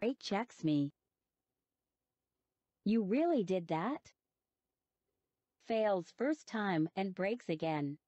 Break checks me. You really did that? Fails first time and breaks again.